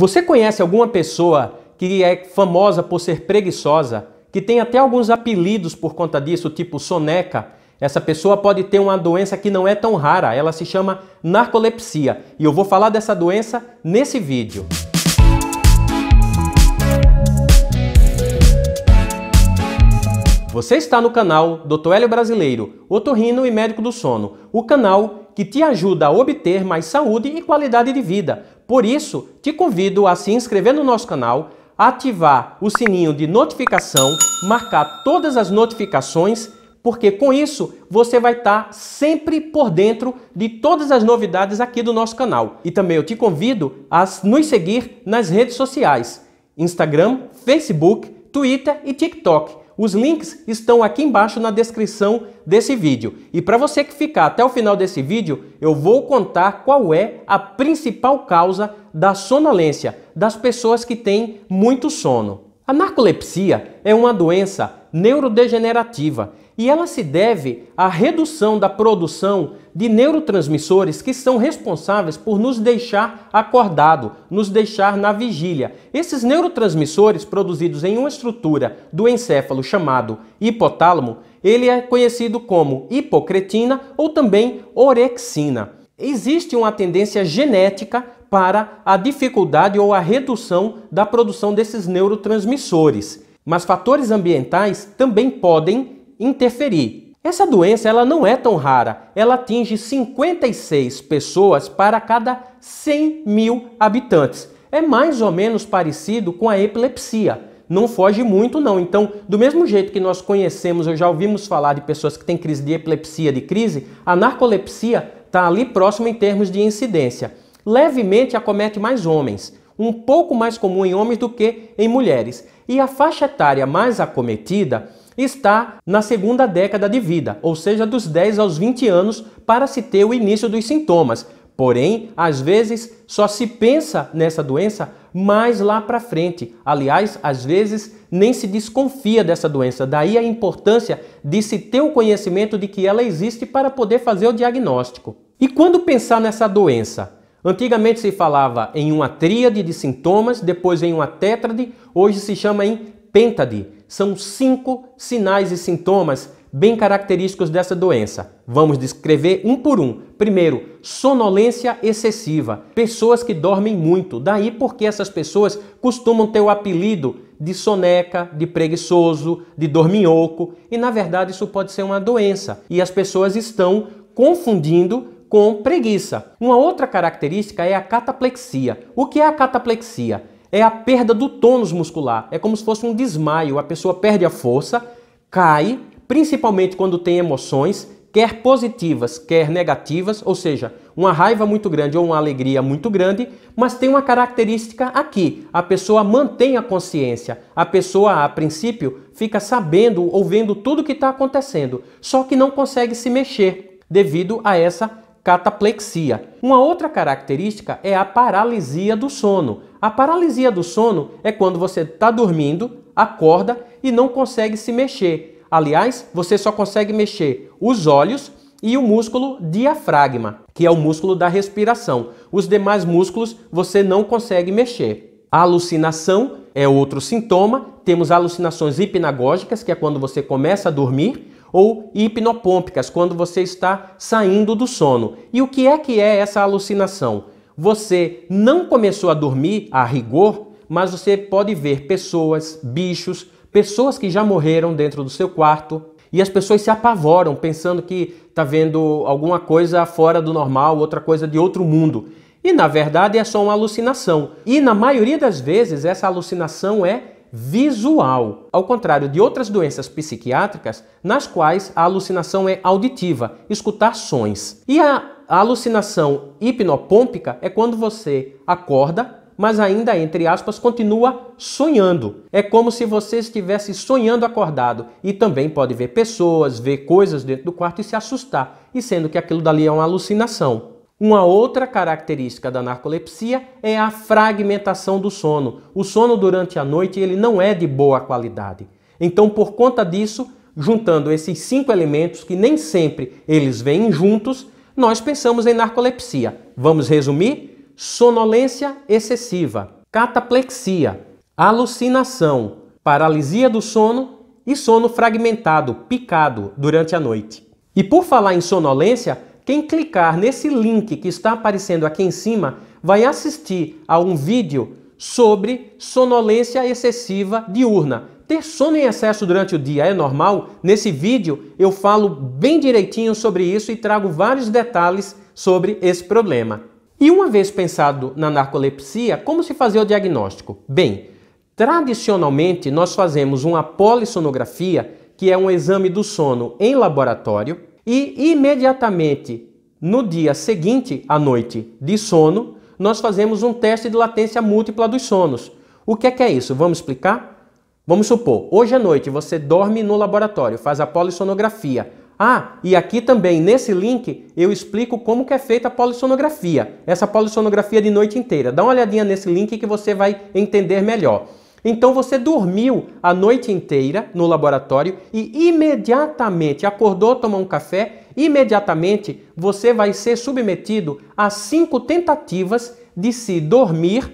Você conhece alguma pessoa que é famosa por ser preguiçosa, que tem até alguns apelidos por conta disso, tipo soneca? Essa pessoa pode ter uma doença que não é tão rara, ela se chama narcolepsia, e eu vou falar dessa doença nesse vídeo. Você está no canal Dr. Hélio Brasileiro, otorrino e médico do sono, o canal que te ajuda a obter mais saúde e qualidade de vida. Por isso, te convido a se inscrever no nosso canal, ativar o sininho de notificação, marcar todas as notificações, porque com isso você vai estar sempre por dentro de todas as novidades aqui do nosso canal. E também eu te convido a nos seguir nas redes sociais: Instagram, Facebook, Twitter e TikTok os links estão aqui embaixo na descrição desse vídeo. E para você que ficar até o final desse vídeo, eu vou contar qual é a principal causa da sonolência das pessoas que têm muito sono. A narcolepsia é uma doença neurodegenerativa e ela se deve à redução da produção de neurotransmissores que são responsáveis por nos deixar acordado, nos deixar na vigília. Esses neurotransmissores produzidos em uma estrutura do encéfalo chamado hipotálamo, ele é conhecido como hipocretina ou também orexina. Existe uma tendência genética para a dificuldade ou a redução da produção desses neurotransmissores. Mas fatores ambientais também podem interferir. Essa doença ela não é tão rara, ela atinge 56 pessoas para cada 100 mil habitantes. É mais ou menos parecido com a epilepsia. Não foge muito, não. Então, do mesmo jeito que nós conhecemos ou já ouvimos falar de pessoas que têm crise de epilepsia, de crise, a narcolepsia está ali próximo em termos de incidência. Levemente acomete mais homens, um pouco mais comum em homens do que em mulheres. E a faixa etária mais acometida está na segunda década de vida, ou seja, dos 10 aos 20 anos, para se ter o início dos sintomas. Porém, às vezes só se pensa nessa doença mais lá para frente. Aliás, às vezes nem se desconfia dessa doença. Daí a importância de se ter o conhecimento de que ela existe para poder fazer o diagnóstico. E quando pensar nessa doença, Antigamente se falava em uma tríade de sintomas, depois em uma tétrade, hoje se chama em pentade. São cinco sinais e sintomas bem característicos dessa doença. Vamos descrever um por um. Primeiro, sonolência excessiva. Pessoas que dormem muito. Daí porque essas pessoas costumam ter o apelido de soneca, de preguiçoso, de dorminhoco. E na verdade isso pode ser uma doença. E as pessoas estão confundindo com preguiça. Uma outra característica é a cataplexia. O que é a cataplexia? é a perda do tônus muscular. É como se fosse um desmaio. A pessoa perde a força, cai, principalmente quando tem emoções, quer positivas, quer negativas, ou seja, uma raiva muito grande ou uma alegria muito grande, mas tem uma característica aqui: a pessoa mantém a consciência. A pessoa, a princípio, fica sabendo ou vendo tudo o que está acontecendo, só que não consegue se mexer devido a essa cataplexia. Uma outra característica é a paralisia do sono. A paralisia do sono é quando você está dormindo, acorda e não consegue se mexer. Aliás, você só consegue mexer os olhos e o músculo diafragma, que é o músculo da respiração. Os demais músculos você não consegue mexer. A alucinação é outro sintoma. Temos alucinações hipnagógicas, que é quando você começa a dormir ou hipnopômpicas, quando você está saindo do sono. E o que é que é essa alucinação? Você não começou a dormir a rigor, mas você pode ver pessoas, bichos, pessoas que já morreram dentro do seu quarto, e as pessoas se apavoram pensando que está vendo alguma coisa fora do normal, outra coisa de outro mundo. E na verdade é só uma alucinação. E na maioria das vezes essa alucinação é visual, ao contrário de outras doenças psiquiátricas, nas quais a alucinação é auditiva, escutar sons. E a alucinação hipnopômpica é quando você acorda, mas ainda, entre aspas, continua sonhando. É como se você estivesse sonhando acordado e também pode ver pessoas, ver coisas dentro do quarto e se assustar, e sendo que aquilo dali é uma alucinação. Uma outra característica da narcolepsia é a fragmentação do sono. O sono durante a noite ele não é de boa qualidade. Então, por conta disso, juntando esses cinco elementos que nem sempre eles vêm juntos, nós pensamos em narcolepsia. Vamos resumir? Sonolência excessiva, cataplexia, alucinação, paralisia do sono e sono fragmentado, picado durante a noite. E por falar em sonolência, quem clicar nesse link que está aparecendo aqui em cima vai assistir a um vídeo sobre sonolência excessiva diurna. Ter sono em excesso durante o dia é normal? Nesse vídeo eu falo bem direitinho sobre isso e trago vários detalhes sobre esse problema. E uma vez pensado na narcolepsia, como se fazer o diagnóstico? Bem, tradicionalmente nós fazemos uma polissonografia, que é um exame do sono em laboratório, e imediatamente no dia seguinte, à noite de sono, nós fazemos um teste de latência múltipla dos sonos. O que é, que é isso? Vamos explicar? Vamos supor, hoje à noite você dorme no laboratório, faz a polissonografia. Ah, e aqui também, nesse link, eu explico como que é feita a polissonografia. Essa polissonografia de noite inteira. Dá uma olhadinha nesse link que você vai entender melhor. Então você dormiu a noite inteira no laboratório e imediatamente acordou tomar um café, imediatamente você vai ser submetido a cinco tentativas de se dormir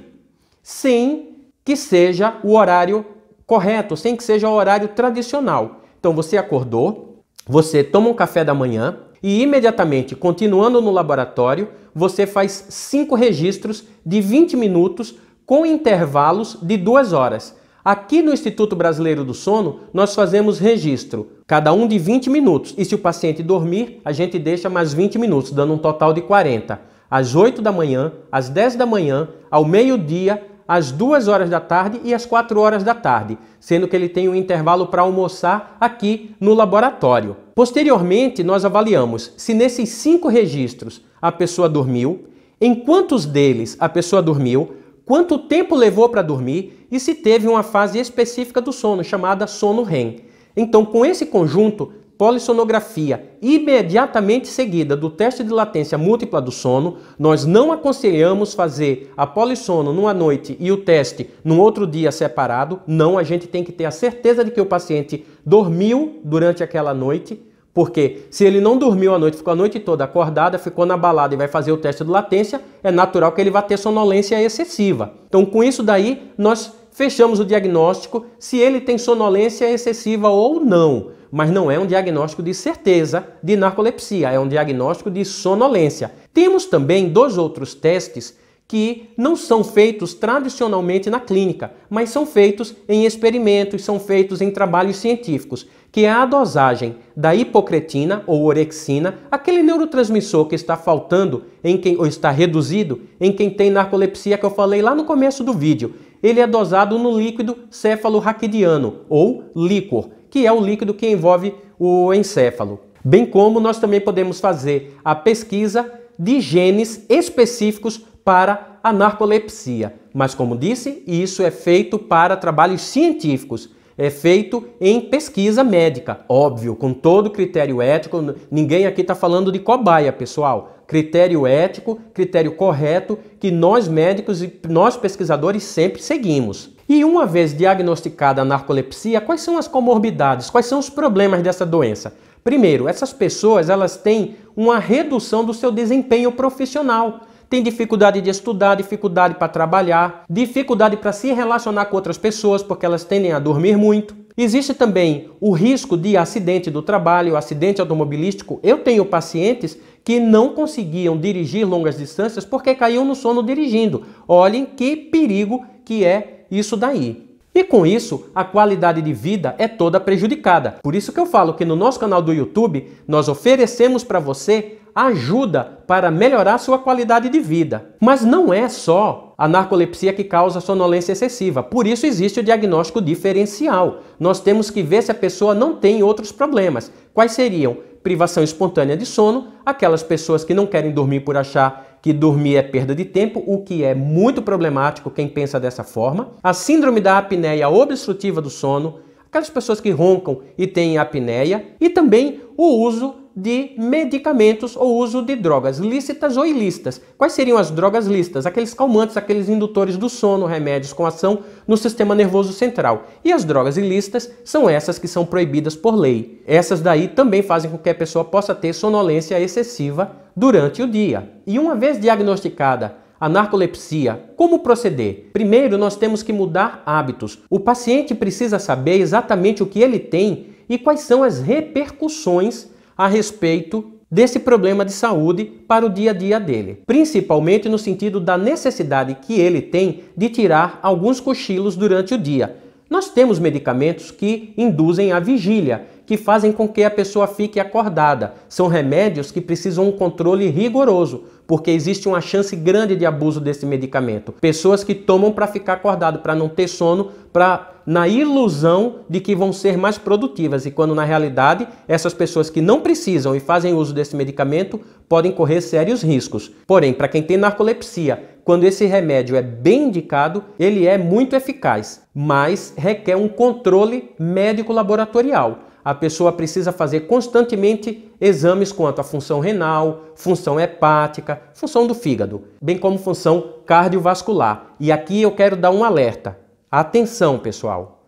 sem que seja o horário correto, sem que seja o horário tradicional. Então você acordou, você toma um café da manhã, e imediatamente, continuando no laboratório, você faz cinco registros de 20 minutos com intervalos de duas horas. Aqui no Instituto Brasileiro do Sono, nós fazemos registro, cada um de 20 minutos. E se o paciente dormir, a gente deixa mais 20 minutos, dando um total de 40. Às 8 da manhã, às 10 da manhã, ao meio-dia, às 2 horas da tarde e às 4 horas da tarde, sendo que ele tem um intervalo para almoçar aqui no laboratório. Posteriormente, nós avaliamos se nesses cinco registros a pessoa dormiu, em quantos deles a pessoa dormiu, quanto tempo levou para dormir e se teve uma fase específica do sono, chamada sono REM. Então, com esse conjunto, polissonografia imediatamente seguida do teste de latência múltipla do sono, nós não aconselhamos fazer a polissono numa noite e o teste num outro dia separado. Não, a gente tem que ter a certeza de que o paciente dormiu durante aquela noite porque se ele não dormiu a noite, ficou a noite toda acordada, ficou na balada e vai fazer o teste de latência, é natural que ele vá ter sonolência excessiva. Então, com isso daí, nós fechamos o diagnóstico se ele tem sonolência excessiva ou não. Mas não é um diagnóstico de certeza de narcolepsia, é um diagnóstico de sonolência. Temos também dois outros testes que não são feitos tradicionalmente na clínica, mas são feitos em experimentos, são feitos em trabalhos científicos, que é a dosagem da hipocretina ou orexina, aquele neurotransmissor que está faltando em quem ou está reduzido em quem tem narcolepsia que eu falei lá no começo do vídeo. Ele é dosado no líquido cefalorraquidiano ou líquor, que é o líquido que envolve o encéfalo. Bem como nós também podemos fazer a pesquisa de genes específicos para a narcolepsia. Mas, como disse, isso é feito para trabalhos científicos, é feito em pesquisa médica, óbvio, com todo critério ético. Ninguém aqui está falando de cobaia, pessoal. Critério ético, critério correto que nós médicos e nós pesquisadores sempre seguimos. E uma vez diagnosticada a narcolepsia, quais são as comorbidades? Quais são os problemas dessa doença? Primeiro, essas pessoas elas têm uma redução do seu desempenho profissional tem dificuldade de estudar, dificuldade para trabalhar, dificuldade para se relacionar com outras pessoas, porque elas tendem a dormir muito. Existe também o risco de acidente do trabalho, acidente automobilístico. Eu tenho pacientes que não conseguiam dirigir longas distâncias porque caíam no sono dirigindo. Olhem que perigo que é isso daí. E com isso, a qualidade de vida é toda prejudicada. Por isso que eu falo que no nosso canal do YouTube nós oferecemos para você ajuda para melhorar sua qualidade de vida. Mas não é só a narcolepsia que causa sonolência excessiva. Por isso existe o diagnóstico diferencial. Nós temos que ver se a pessoa não tem outros problemas. Quais seriam? Privação espontânea de sono, aquelas pessoas que não querem dormir por achar que dormir é perda de tempo, o que é muito problemático quem pensa dessa forma. A síndrome da apneia obstrutiva do sono, aquelas pessoas que roncam e têm apneia, e também o uso de medicamentos ou uso de drogas lícitas ou ilícitas. Quais seriam as drogas lícitas? Aqueles calmantes, aqueles indutores do sono, remédios com ação no sistema nervoso central. E as drogas ilícitas são essas que são proibidas por lei. Essas daí também fazem com que a pessoa possa ter sonolência excessiva durante o dia. E uma vez diagnosticada a narcolepsia, como proceder? Primeiro, nós temos que mudar hábitos. O paciente precisa saber exatamente o que ele tem e quais são as repercussões a respeito desse problema de saúde para o dia a dia dele, principalmente no sentido da necessidade que ele tem de tirar alguns cochilos durante o dia nós temos medicamentos que induzem a vigília, que fazem com que a pessoa fique acordada. São remédios que precisam um controle rigoroso, porque existe uma chance grande de abuso desse medicamento. Pessoas que tomam para ficar acordado, para não ter sono, para na ilusão de que vão ser mais produtivas e quando na realidade essas pessoas que não precisam e fazem uso desse medicamento podem correr sérios riscos. Porém, para quem tem narcolepsia quando esse remédio é bem indicado, ele é muito eficaz, mas requer um controle médico-laboratorial. A pessoa precisa fazer constantemente exames quanto à função renal, função hepática, função do fígado, bem como função cardiovascular. E aqui eu quero dar um alerta. Atenção, pessoal.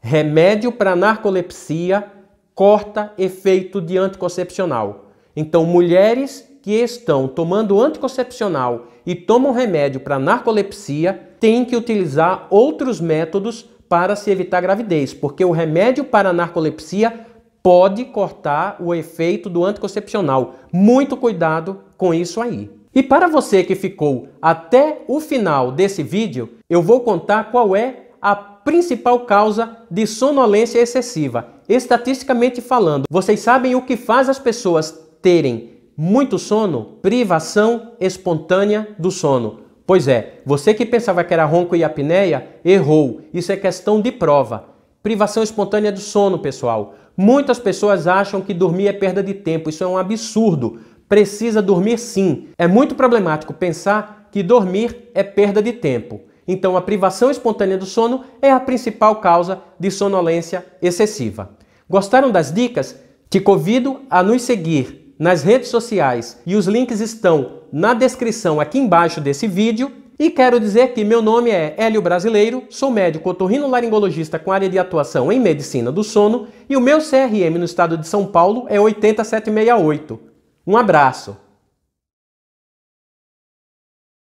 Remédio para narcolepsia corta efeito de anticoncepcional. Então, mulheres que estão tomando anticoncepcional e tomam remédio para narcolepsia têm que utilizar outros métodos para se evitar gravidez, porque o remédio para narcolepsia pode cortar o efeito do anticoncepcional. Muito cuidado com isso aí. E para você que ficou até o final desse vídeo, eu vou contar qual é a principal causa de sonolência excessiva. Estatisticamente falando, vocês sabem o que faz as pessoas terem muito sono, privação espontânea do sono. Pois é, você que pensava que era ronco e apneia, errou. Isso é questão de prova. Privação espontânea do sono, pessoal. Muitas pessoas acham que dormir é perda de tempo. Isso é um absurdo. Precisa dormir sim. É muito problemático pensar que dormir é perda de tempo. Então, a privação espontânea do sono é a principal causa de sonolência excessiva. Gostaram das dicas? Te convido a nos seguir nas redes sociais e os links estão na descrição aqui embaixo desse vídeo. E quero dizer que meu nome é Hélio Brasileiro, sou médico otorrinolaringologista com área de atuação em medicina do sono e o meu CRM no estado de São Paulo é 80768. Um abraço!